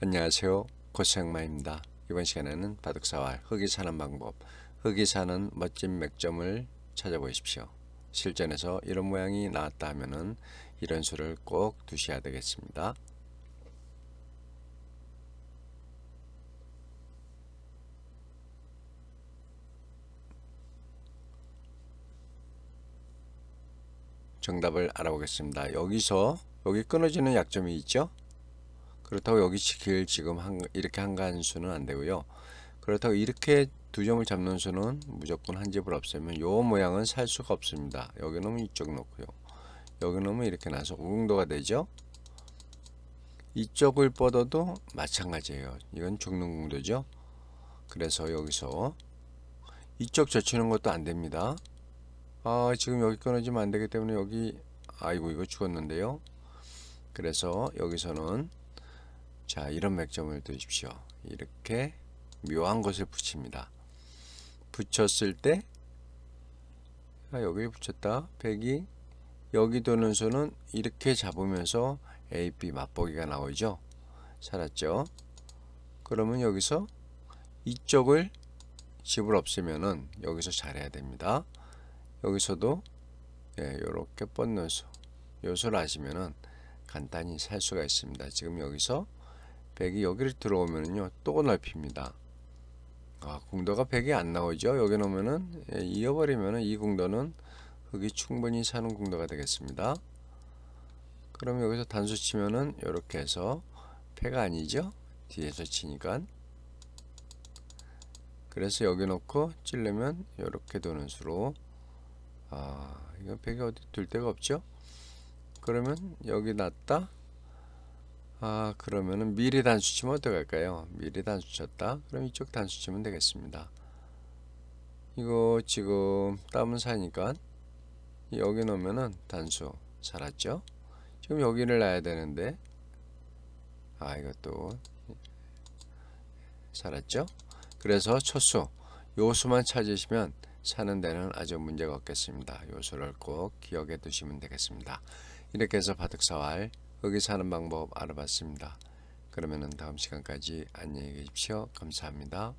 안녕하세요 고생마입니다 이번 시간에는 바둑사활 흙이 사는 방법 흙이 사는 멋진 맥점을 찾아보십시오 실전에서 이런 모양이 나왔다 하면은 이런 수를 꼭 두셔야 되겠습니다 정답을 알아보겠습니다 여기서 여기 끊어지는 약점이 있죠 그렇다고 여기 지킬 지금 한, 이렇게 한간 수는 안 되고요. 그렇다고 이렇게 두 점을 잡는 수는 무조건 한 집을 없애면 요 모양은 살 수가 없습니다. 여기 놓으면 이쪽 놓고요. 여기 놓으면 이렇게 나서 우궁도가 되죠. 이쪽을 뻗어도 마찬가지예요. 이건 죽는 궁도죠. 그래서 여기서 이쪽 젖히는 것도 안 됩니다. 아 지금 여기 끊어지면 안 되기 때문에 여기 아이고 이거 죽었는데요. 그래서 여기서는 자 이런 맥점을 두십시오 이렇게 묘한 것을 붙입니다 붙였을 때 아, 여기 붙였다 백이 여기 도는 수는 이렇게 잡으면서 AB 맛보기가 나오죠 살았죠 그러면 여기서 이쪽을 집을 없애면은 여기서 잘해야 됩니다 여기서도 이렇게 예, 뻗는 수 요소를 아시면은 간단히 살 수가 있습니다 지금 여기서 백이 여기를 들어오면요또 넓힙니다 아 궁도가 백이안 나오죠 여기 놓으면은 예, 이어버리면은 이 궁도는 흙이 충분히 사는 궁도가 되겠습니다 그럼 여기서 단수 치면은 이렇게 해서 패가 아니죠 뒤에서 치니까 그래서 여기 놓고 찔르면 이렇게 도는 수로 아 이거 백이 어디 둘 데가 없죠 그러면 여기 놨다 아 그러면은 미리 단수치면 어떡할까요 미리 단수쳤다 그럼 이쪽 단수치면 되겠습니다 이거 지금 땀은 사니까 여기 놓으면은 단수 살았죠 지금 여기를 놔야 되는데 아 이것도 살았죠 그래서 첫수 요수만 찾으시면 사는 데는 아주 문제가 없겠습니다 요수를 꼭 기억해 두시면 되겠습니다 이렇게 해서 바둑사활 거기 서하는 방법 알아봤습니다. 그러면 다음 시간까지 안녕히 계십시오. 감사합니다.